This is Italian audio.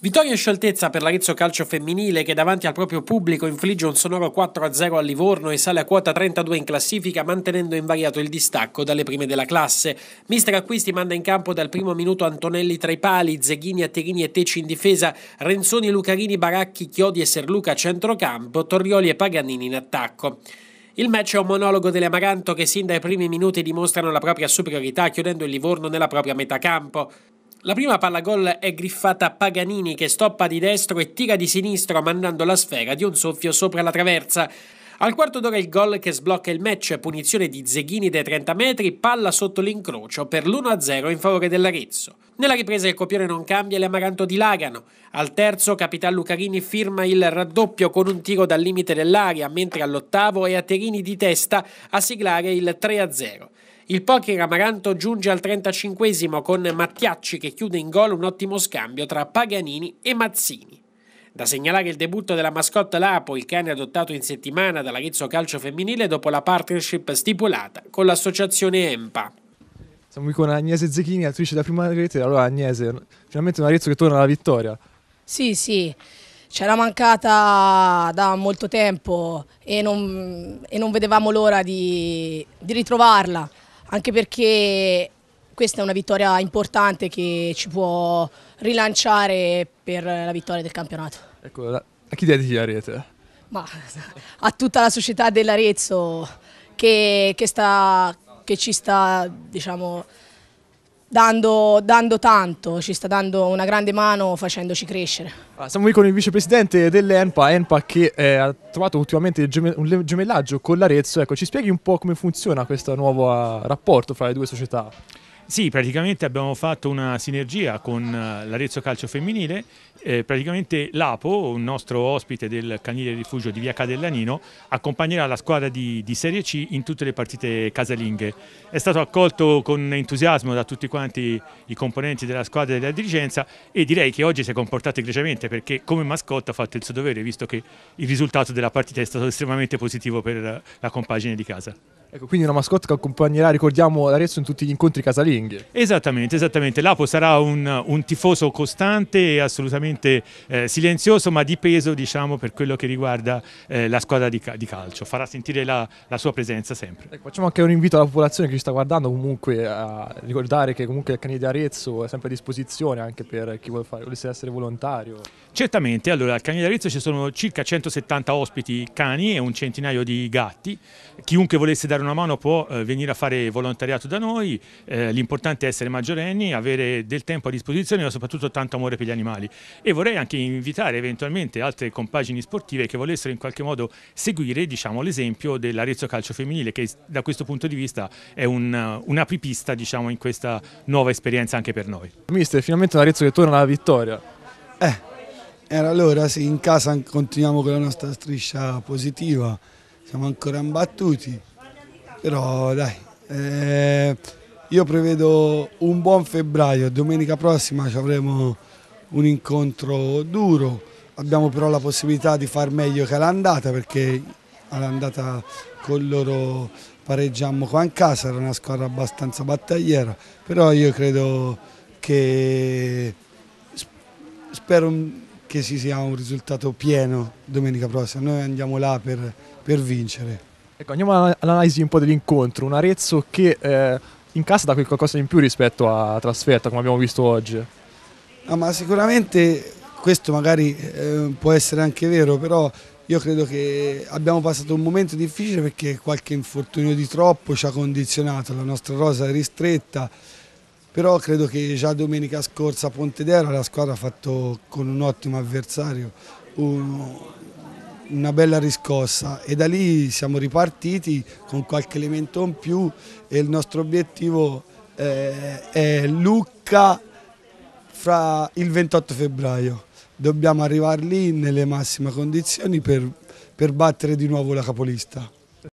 Vittoria e scioltezza per l'Arezzo Calcio Femminile che davanti al proprio pubblico infligge un sonoro 4-0 a Livorno e sale a quota 32 in classifica mantenendo invariato il distacco dalle prime della classe. Mister Acquisti manda in campo dal primo minuto Antonelli tra i pali, Zeghini, Atterini e Teci in difesa, Renzoni, Lucarini, Baracchi, Chiodi e Serluca a centrocampo, Torrioli e Paganini in attacco. Il match è un monologo delle Amaranto che sin dai primi minuti dimostrano la propria superiorità chiudendo il Livorno nella propria metà campo. La prima palla gol è griffata a Paganini che stoppa di destro e tira di sinistro mandando la sfera di un soffio sopra la traversa. Al quarto d'ora il gol che sblocca il match, punizione di Zeghini dai 30 metri, palla sotto l'incrocio per l'1-0 in favore dell'Arezzo. Nella ripresa il copione non cambia e le Amaranto dilagano. Al terzo Capitan Lucarini firma il raddoppio con un tiro dal limite dell'aria, mentre all'ottavo è Aterini di testa a siglare il 3-0. Il poker amaranto giunge al 35 con Mattiacci che chiude in gol un ottimo scambio tra Paganini e Mazzini. Da segnalare il debutto della mascotte Lapo, il cane adottato in settimana dall'Arezzo Calcio Femminile dopo la partnership stipulata con l'associazione EMPA. Siamo qui con Agnese Zecchini, attrice della prima rete. Allora Agnese, finalmente un Arezzo che torna alla vittoria. Sì, sì, c'era mancata da molto tempo e non, e non vedevamo l'ora di, di ritrovarla anche perché questa è una vittoria importante che ci può rilanciare per la vittoria del campionato. Ecco, a chi dedichi la rete? Ma, a tutta la società dell'Arezzo che, che, che, ci sta diciamo, Dando, dando, tanto, ci sta dando una grande mano facendoci crescere. Allora, ah, siamo qui con il vicepresidente dell'ENPA, ENPA che eh, ha trovato ultimamente un gemellaggio con l'Arezzo. Ecco, ci spieghi un po' come funziona questo nuovo ah, rapporto fra le due società? Sì, praticamente abbiamo fatto una sinergia con eh, l'Arezzo Calcio Femminile, eh, praticamente l'Apo, un nostro ospite del canile rifugio di via Cadellanino, accompagnerà la squadra di, di, Serie C in tutte le partite casalinghe. È stato accolto con entusiasmo da tutti quanti i componenti della squadra e della dirigenza e direi che oggi si è comportato egregiamente perché come mascotte ha fatto il suo dovere visto che il risultato della partita è stato estremamente positivo per la compagine di casa. Ecco, quindi una mascotte che accompagnerà, ricordiamo, l'Arezzo in tutti gli incontri casalinghi. Esattamente, esattamente. Lapo sarà un, un tifoso costante e assolutamente eh, silenzioso, ma di peso diciamo, per quello che riguarda eh, la squadra di, di, calcio. Farà sentire la, la sua presenza sempre. Ecco, facciamo anche un invito alla popolazione che ci sta guardando comunque a ricordare che comunque il canile di Arezzo è sempre a disposizione anche per chi vuole fare, volesse essere volontario. Certamente, allora al Canile di Arezzo ci sono circa 170 ospiti cani e un centinaio di gatti. Chiunque volesse dare dare una mano può eh, venire a fare volontariato da noi, eh, l'importante è essere maggiorenni, avere del tempo a disposizione ma soprattutto tanto amore per gli animali e vorrei anche invitare eventualmente altre compagini sportive che volessero in qualche modo seguire diciamo, l'esempio dell'Arezzo Calcio Femminile che da questo punto di vista è un, un'apripista diciamo, in questa nuova esperienza anche per noi. Mister, finalmente l'Arezzo che torna alla vittoria. Eh, era allora, sì, in casa continuiamo con la nostra striscia positiva, siamo ancora imbattuti. Però dai, eh, io prevedo un buon febbraio, domenica prossima ci avremo un incontro duro, abbiamo però la possibilità di far meglio che l'andata perché all'andata con loro pareggiamo qua in casa, era una squadra abbastanza battagliera, però io credo che spero che ci sia un risultato pieno domenica prossima, noi andiamo là per, per vincere. Ecco, andiamo all'analisi un po' dell'incontro. Un Arezzo che eh, in casa dà qualcosa in più rispetto a trasferta, come abbiamo visto oggi. No, ma sicuramente questo magari eh, può essere anche vero, però io credo che abbiamo passato un momento difficile perché qualche infortunio di troppo ci ha condizionato, la nostra rosa è ristretta, però credo che già domenica scorsa a Pontedera la squadra ha fatto con un ottimo avversario un, una bella riscossa e da lì siamo ripartiti con qualche elemento in più e il nostro obiettivo eh, è Lucca fra il 28 febbraio. Dobbiamo arrivare lì nelle massime condizioni per, per battere di nuovo la capolista.